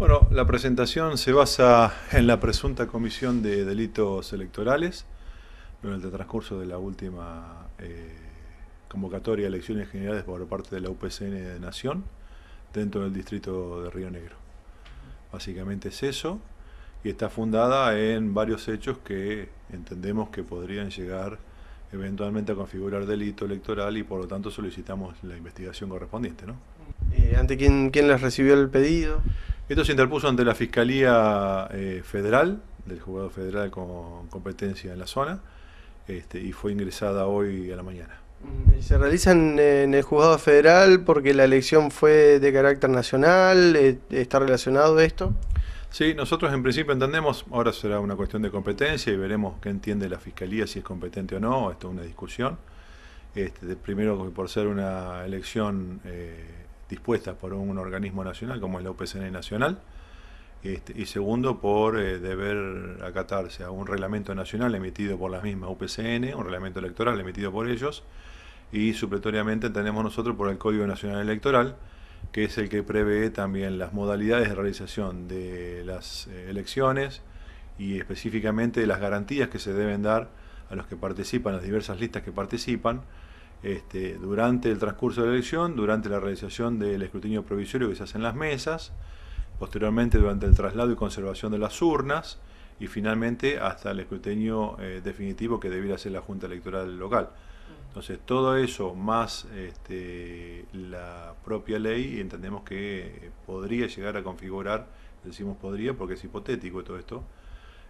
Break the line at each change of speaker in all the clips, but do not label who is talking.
Bueno, la presentación se basa en la presunta comisión de delitos electorales durante el transcurso de la última eh, convocatoria de elecciones generales por parte de la UPCN de Nación dentro del distrito de Río Negro. Básicamente es eso y está fundada en varios hechos que entendemos que podrían llegar eventualmente a configurar delito electoral y por lo tanto solicitamos la investigación correspondiente. ¿no? Eh, ¿Ante quién, quién les recibió el pedido? Esto se interpuso ante la Fiscalía eh, Federal, del juzgado federal con competencia en la zona, este, y fue ingresada hoy a la mañana. Mm, se
realizan en el juzgado federal porque la elección fue de carácter nacional, eh, ¿está relacionado esto?
Sí, nosotros en principio entendemos, ahora será una cuestión de competencia y veremos qué entiende la Fiscalía, si es competente o no, esto es una discusión. Este, primero, por ser una elección eh, dispuestas por un organismo nacional como es la UPCN Nacional, este, y segundo por eh, deber acatarse a un reglamento nacional emitido por las mismas UPCN, un reglamento electoral emitido por ellos, y supletoriamente tenemos nosotros por el Código Nacional Electoral, que es el que prevé también las modalidades de realización de las eh, elecciones y específicamente las garantías que se deben dar a los que participan, las diversas listas que participan, este, durante el transcurso de la elección, durante la realización del escrutinio provisorio que se hace en las mesas, posteriormente durante el traslado y conservación de las urnas y finalmente hasta el escrutinio eh, definitivo que debiera hacer la Junta Electoral local. Entonces todo eso más este, la propia ley entendemos que eh, podría llegar a configurar, decimos podría porque es hipotético todo esto,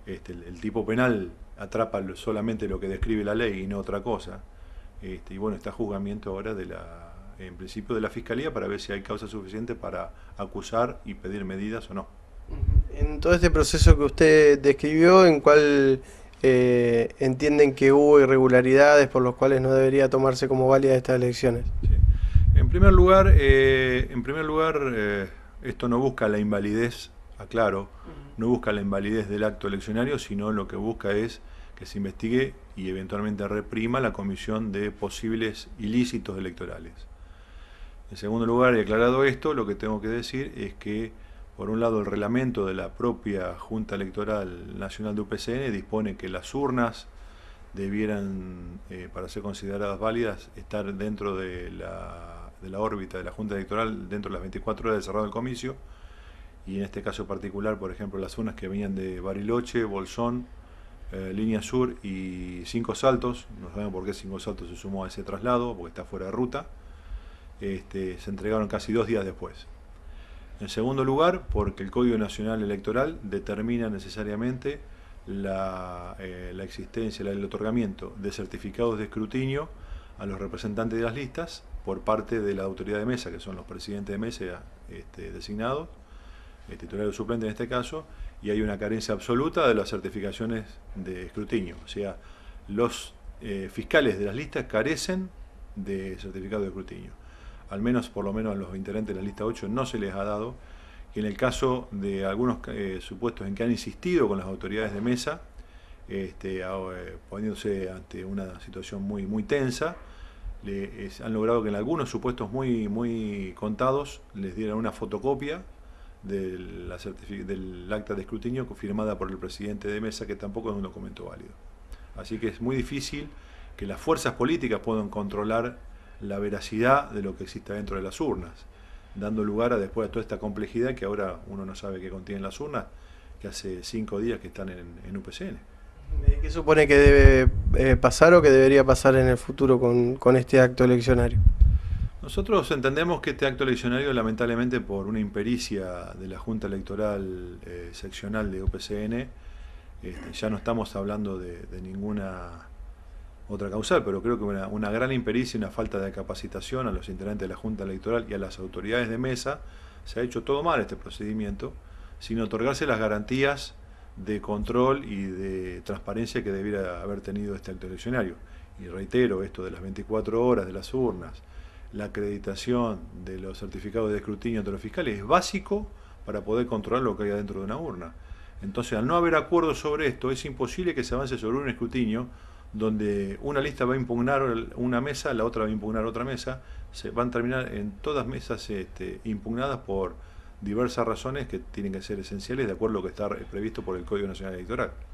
este, el tipo penal atrapa solamente lo que describe la ley y no otra cosa. Este, y bueno, está juzgamiento ahora de la, en principio de la fiscalía para ver si hay causa suficiente para acusar y pedir medidas o no.
En todo este proceso que usted describió, ¿en cuál eh, entienden que hubo irregularidades por los cuales no debería tomarse como válida estas elecciones?
En primer lugar, eh, en primer lugar eh, esto no busca la invalidez, aclaro, no busca la invalidez del acto eleccionario, sino lo que busca es que se investigue y eventualmente reprima la comisión de posibles ilícitos electorales. En segundo lugar, y aclarado esto, lo que tengo que decir es que, por un lado, el reglamento de la propia Junta Electoral Nacional de UPCN dispone que las urnas debieran, eh, para ser consideradas válidas, estar dentro de la, de la órbita de la Junta Electoral dentro de las 24 horas de cerrado del comicio. Y en este caso particular, por ejemplo, las urnas que venían de Bariloche, Bolsón, eh, línea Sur y Cinco Saltos. No sabemos por qué Cinco Saltos se sumó a ese traslado, porque está fuera de ruta. Este, se entregaron casi dos días después. En segundo lugar, porque el Código Nacional Electoral determina necesariamente la, eh, existencia, el otorgamiento de certificados de escrutinio a los representantes de las listas por parte de la autoridad de mesa, que son los presidentes de mesa este, designados, el o suplente en este caso, y hay una carencia absoluta de las certificaciones de escrutinio. O sea, los eh, fiscales de las listas carecen de certificado de escrutinio. Al menos, por lo menos a los integrantes de la lista 8 no se les ha dado. Y en el caso de algunos eh, supuestos en que han insistido con las autoridades de mesa, este, ah, eh, poniéndose ante una situación muy, muy tensa, han logrado que en algunos supuestos muy, muy contados les dieran una fotocopia la del acta de escrutinio firmada por el presidente de mesa, que tampoco es un documento válido. Así que es muy difícil que las fuerzas políticas puedan controlar la veracidad de lo que existe dentro de las urnas, dando lugar a después a toda esta complejidad que ahora uno no sabe qué contienen las urnas, que hace cinco días que están en, UPCN. Eh, ¿Qué supone que debe
eh, pasar o que debería pasar en el futuro con este acto eleccionario?
Nosotros entendemos que este acto eleccionario, lamentablemente por una impericia de la Junta Electoral eh, Seccional de OPCN, este, ya no estamos hablando de, ninguna otra causal, pero creo que una, gran impericia una falta de capacitación a los integrantes de la Junta Electoral y a las autoridades de mesa, se ha hecho todo mal este procedimiento, sin otorgarse las garantías de control y de transparencia que debiera haber tenido este acto eleccionario. Y reitero esto de las 24 horas de las urnas, la acreditación de los certificados de escrutinio de los fiscales es básico para poder controlar lo que hay adentro de una urna. Entonces, al no haber acuerdo sobre esto, es imposible que se avance sobre un escrutinio donde una lista va a impugnar una mesa, la otra va a impugnar otra mesa, se van a terminar en todas mesas este, impugnadas por diversas razones que tienen que ser esenciales de acuerdo a lo que está previsto por el Código Nacional Electoral.